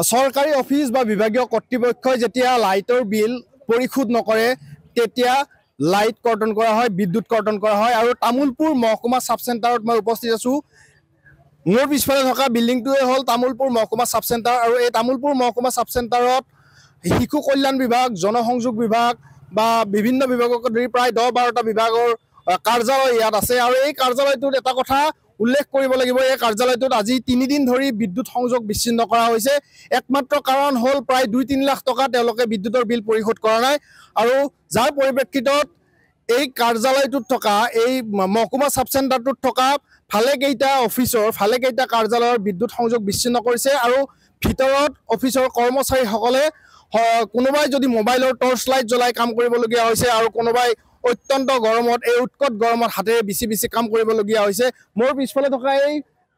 চৰকাৰী অফিচ বা বিভাগীয় কৰ্তৃপক্ষই যেতিয়া লাইটৰ বিল পৰিশোধ নকৰে তেতিয়া লাইট কৰ্তন কৰা হয় বিদ্যুৎ কৰ্তন কৰা হয় আৰু তামোলপুৰ মহকুমা চাব চেণ্টাৰত মই উপস্থিত আছোঁ মোৰ পিছফালে থকা বিল্ডিংটোৱে হ'ল তামোলপুৰ মহকুমা চাব চেণ্টাৰ আৰু এই তামোলপুৰ মহকুমা চাব চেণ্টাৰত শিশু কল্যাণ বিভাগ জনসংযোগ বিভাগ বা বিভিন্ন বিভাগকে ধৰি প্ৰায় দহ বাৰটা বিভাগৰ কাৰ্যালয় ইয়াত আছে আৰু এই কাৰ্যালয়টোত এটা কথা উল্লেখ কৰিব লাগিব এই কাৰ্যালয়টোত আজি তিনিদিন ধৰি বিদ্যুৎ সংযোগ বিচ্ছিন্ন কৰা হৈছে একমাত্ৰ কাৰণ হ'ল প্ৰায় দুই তিনি লাখ টকা তেওঁলোকে বিদ্যুতৰ বিল পৰিশোধ কৰা নাই আৰু যাৰ পৰিপ্ৰেক্ষিতত এই কাৰ্যালয়টোত থকা এই মহকুমা চাব চেণ্টাৰটোত থকা ভালেকেইটা অফিচৰ ভালেকেইটা কাৰ্যালয়ৰ বিদ্যুৎ সংযোগ বিচ্ছিন্ন কৰিছে আৰু ভিতৰত অফিচৰ কৰ্মচাৰীসকলে কোনোবাই যদি মোবাইলৰ টৰ্চ লাইট জ্বলাই কাম কৰিবলগীয়া হৈছে আৰু কোনোবাই অত্যন্ত গৰমত এই উৎকট গৰমত হাতেৰে বেছি বেছি কাম কৰিবলগীয়া হৈছে মোৰ পিছফালে থকা এই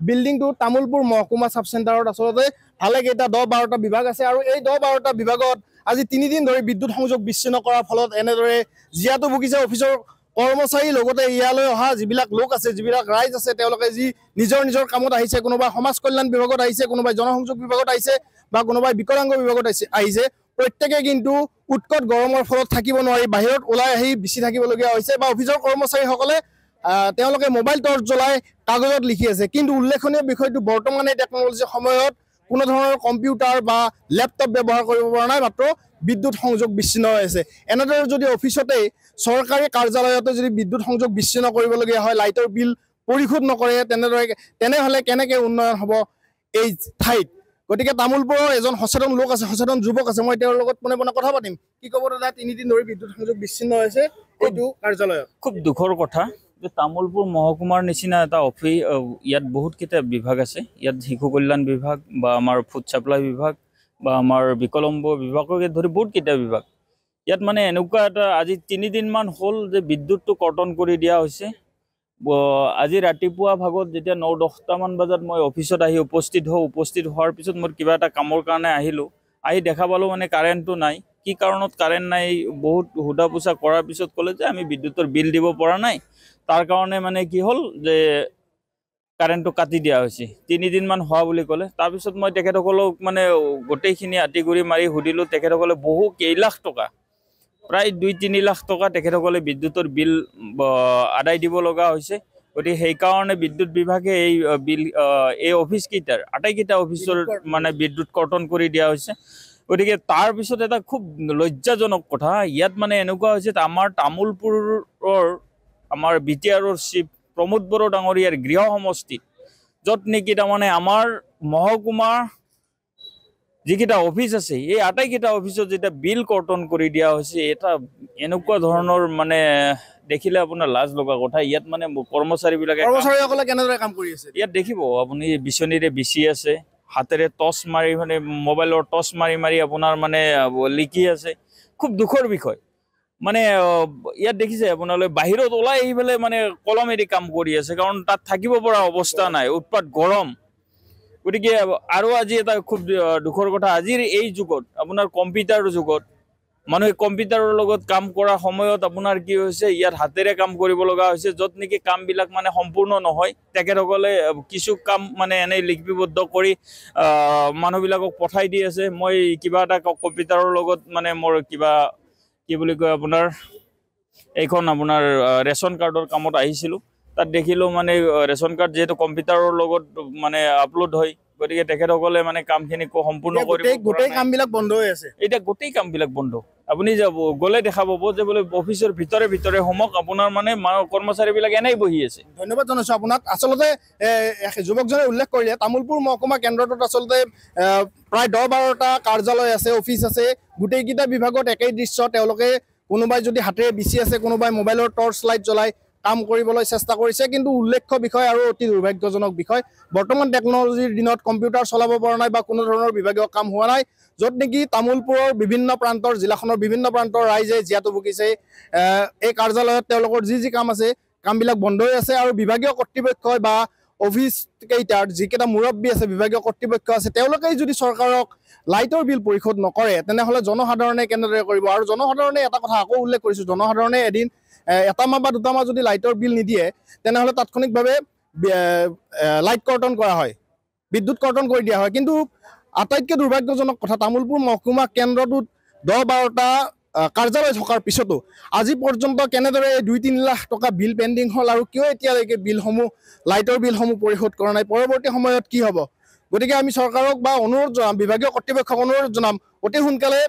বিল্ডিংটো তামোলপুৰ মহকুমা চাব চেণ্টাৰত আচলতে ভালেকেইটা দহ বাৰটা বিভাগ আছে আৰু এই দহ বাৰটা বিভাগত আজি তিনিদিন ধৰি বিদ্যুৎ সংযোগ বিচ্ছিন্ন কৰাৰ ফলত এনেদৰে জীয়াটো ভুগিছে অফিচৰ কৰ্মচাৰীৰ লগতে ইয়ালৈ অহা যিবিলাক লোক আছে যিবিলাক ৰাইজ আছে তেওঁলোকে যি নিজৰ নিজৰ কামত আহিছে কোনোবাই সমাজ কল্যাণ বিভাগত আহিছে কোনোবাই জনসংযোগ বিভাগত আহিছে বা কোনোবাই বিকলাংগ বিভাগত আহিছে আহিছে প্ৰত্যেকে কিন্তু উৎকট গৰমৰ ফলত থাকিব নোৱাৰি বাহিৰত ওলাই আহি বিচি থাকিবলগীয়া হৈছে বা অফিচৰ কৰ্মচাৰীসকলে তেওঁলোকে মোবাইল টৰ্চ জ্বলাই কাগজত লিখি আছে কিন্তু উল্লেখনীয় বিষয়টো বৰ্তমান এই টেকনলজিৰ সময়ত কোনো ধৰণৰ কম্পিউটাৰ বা লেপটপ ব্যৱহাৰ কৰিব পৰা নাই মাত্ৰ বিদ্যুৎ সংযোগ বিচ্ছিন্ন হৈ আছে এনেদৰে যদি অফিচতেই চৰকাৰী কাৰ্যালয়তে যদি বিদ্যুৎ সংযোগ বিচ্ছিন্ন কৰিবলগীয়া হয় লাইটৰ বিল পৰিশোধ নকৰে তেনেদৰে তেনেহ'লে কেনেকৈ উন্নয়ন হ'ব এই ঠাইত গতিকে তামোলপুৰৰ এজন সচেতন লোক আছে সচেতন যুৱক আছে মই তেওঁৰ লগত পোনে পোনে কথা পাতিম কি ক'ব দাদা তিনিদিন ধৰি বিদ্যুৎ সংযোগ বিচ্ছিন্ন হৈছে এইটো কাৰ্যালয়ত খুব দুখৰ কথা যে তামোলপুৰ মহকুমাৰ নিচিনা এটা অফিচ ইয়াত বহুতকেইটা বিভাগ আছে ইয়াত শিশু কল্যাণ বিভাগ বা আমাৰ ফুড ছাপ্লাই বিভাগ বা আমাৰ বিকলম্ব বিভাগকে ধৰি বহুতকেইটা বিভাগ ইয়াত মানে এনেকুৱা এটা আজি তিনিদিনমান হ'ল যে বিদ্যুৎটো কৰ্তন কৰি দিয়া হৈছে আজি ৰাতিপুৱা ভাগত যেতিয়া ন দহটামান বজাত মই অফিচত আহি উপস্থিত হওঁ উপস্থিত হোৱাৰ পিছত মই কিবা এটা কামৰ কাৰণে আহিলোঁ আহি দেখা পালোঁ মানে কাৰেণ্টটো নাই কি কাৰণত কাৰেণ্ট নাই বহুত সোধা পোছা কৰাৰ পিছত ক'লে যে আমি বিদ্যুতৰ বিল দিব পৰা নাই তাৰ কাৰণে মানে কি হ'ল যে কাৰেণ্টটো কাটি দিয়া হৈছে তিনিদিনমান হোৱা বুলি ক'লে তাৰপিছত মই তেখেতসকলক মানে গোটেইখিনি গুৰি মাৰি সুধিলোঁ তেখেতসকলে বহু কেইলাখ টকা প্ৰায় দুই তিনি লাখ টকা তেখেতসকলে বিদ্যুতৰ বিল আদায় দিব লগা হৈছে গতিকে সেইকাৰণে বিদ্যুৎ বিভাগে এই বিল এই অফিচকেইটাৰ আটাইকেইটা অফিচৰ মানে বিদ্যুৎ কৰ্তন কৰি দিয়া হৈছে গতিকে তাৰপিছত এটা খুব লজ্জাজনক কথা ইয়াত মানে এনেকুৱা হৈছে আমাৰ তামোলপুৰৰ আমাৰ বি টি আৰৰ চিফ প্ৰমোদ বড়ো ডাঙৰীয়াৰ গৃহ সমষ্টিত য'ত নেকি তাৰমানে আমাৰ মহকুমাৰ যিকেইটা অফিচ আছে এই আটাইকেইটা অফিচত যেতিয়া বিল কৰ্তন কৰি দিয়া হৈছে এটা এনেকুৱা ধৰণৰ মানে দেখিলে আপোনাৰ লাজ লগা কথা ইয়াত মানে কৰ্মচাৰীবিলাকে কৰ্মচাৰীসকলে কেনেদৰে কাম কৰি আছে ইয়াত দেখিব আপুনি বিচনীৰে বিচি আছে হাতেৰে টচ মাৰি মানে মোবাইলৰ টচ মাৰি মাৰি আপোনাৰ মানে লিখি আছে খুব দুখৰ বিষয় মানে ইয়াত দেখিছে আপোনালোকে বাহিৰত ওলাই আহি পেলাই মানে কলমেদি কাম কৰি আছে কাৰণ তাত থাকিব পৰা অৱস্থা নাই উৎপাত গৰম গতিকে আৰু আজি এটা খুব দুখৰ কথা আজিৰ এই যুগত আপোনাৰ কম্পিউটাৰৰ যুগত মানুহে কম্পিউটাৰৰ লগত কাম কৰাৰ সময়ত আপোনাৰ কি হৈছে ইয়াত হাতেৰে কাম কৰিব লগা হৈছে য'ত নেকি কামবিলাক মানে সম্পূৰ্ণ নহয় তেখেতসকলে কিছু কাম মানে এনেই লিপিবদ্ধ কৰি মানুহবিলাকক পঠাই দি আছে মই কিবা এটা কম্পিউটাৰৰ লগত মানে মোৰ কিবা কি বুলি কয় আপোনাৰ এইখন আপোনাৰ ৰেচন কাৰ্ডৰ কামত আহিছিলোঁ তাত দেখিলোঁ মানে ৰেচন কাৰ্ড যিহেতু কম্পিউটাৰৰ লগত মানে আপলোড হয় গতিকে তেখেতসকলে মানে কামখিনি সম্পূৰ্ণ গোটেই কামবিলাক বন্ধ আপুনি যাব গলে দেখা পাব যে বোলে অফিচৰ ভিতৰে ভিতৰে সমক আপোনাৰ মানে কৰ্মচাৰীবিলাক এনেই বহি আছে ধন্যবাদ জনাইছো আপোনাক আচলতে যুৱকজনে উল্লেখ কৰিলে তামোলপুৰ মহকুমা কেন্দ্ৰটোত আচলতে প্ৰায় দহ বাৰটা কাৰ্যালয় আছে অফিচ আছে গোটেইকেইটা বিভাগত একেই দৃশ্য তেওঁলোকে কোনোবাই যদি হাতেৰে বিচি আছে কোনোবাই মোবাইলৰ টৰ্চ লাইট জ্বলায় কাম কৰিবলৈ চেষ্টা কৰিছে কিন্তু উল্লেখ্য বিষয় আৰু অতি দুৰ্ভাগ্যজনক বিষয় বৰ্তমান টেকন'লজিৰ দিনত কম্পিউটাৰ চলাব পৰা নাই বা কোনো ধৰণৰ বিভাগীয় কাম হোৱা নাই য'ত নেকি তামোলপুৰৰ বিভিন্ন প্ৰান্তৰ জিলাখনৰ বিভিন্ন প্ৰান্তৰ ৰাইজে জীয়াটো ভুগিছে এই কাৰ্যালয়ত তেওঁলোকৰ যি যি কাম আছে কামবিলাক বন্ধই আছে আৰু বিভাগীয় কৰ্তৃপক্ষই বা অফিচ কেইটাৰ যিকেইটা মুৰব্বী আছে বিভাগীয় কৰ্তৃপক্ষ আছে তেওঁলোকেই যদি চৰকাৰক লাইটৰ বিল পৰিশোধ নকৰে তেনেহ'লে জনসাধাৰণে কেনেদৰে কৰিব আৰু জনসাধাৰণে এটা কথা আকৌ উল্লেখ কৰিছোঁ জনসাধাৰণে এদিন এটামাহ বা দুটামাহ যদি লাইটৰ বিল নিদিয়ে তেনেহ'লে তাৎক্ষণিকভাৱে লাইট কৰ্তন কৰা হয় বিদ্যুৎ কৰ্তন কৰি দিয়া হয় কিন্তু আটাইতকৈ দুৰ্ভাগ্যজনক কথা তামোলপুৰ মহকুমা কেন্দ্ৰটোত দহ বাৰটা কাৰ্যালয় থকাৰ পিছতো আজি পৰ্যন্ত কেনেদৰে এই দুই তিনি লাখ টকা বিল পেণ্ডিং হ'ল আৰু কিয় এতিয়ালৈকে বিলসমূহ লাইটৰ বিলসমূহ পৰিশোধ কৰা নাই পৰৱৰ্তী সময়ত কি হ'ব গতিকে আমি চৰকাৰক বা অনুৰোধ জনাম বিভাগীয় কৰ্তৃপক্ষক অনুৰোধ জনাম অতি সোনকালে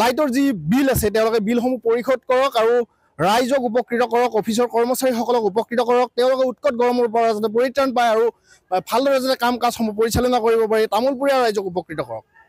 লাইটৰ যি বিল আছে তেওঁলোকে বিলসমূহ পৰিশোধ কৰক আৰু ৰাইজক উপকৃত কৰক অফিচৰ কৰ্মচাৰীসকলক উপকৃত কৰক তেওঁলোকে উৎকট গৰমৰ পৰা যাতে পৰিত্ৰাণ পায় আৰু ভালদৰে যাতে কাম কাজসমূহ পৰিচালনা কৰিব পাৰি তামোলপুৰীয়া ৰাইজক উপকৃত কৰক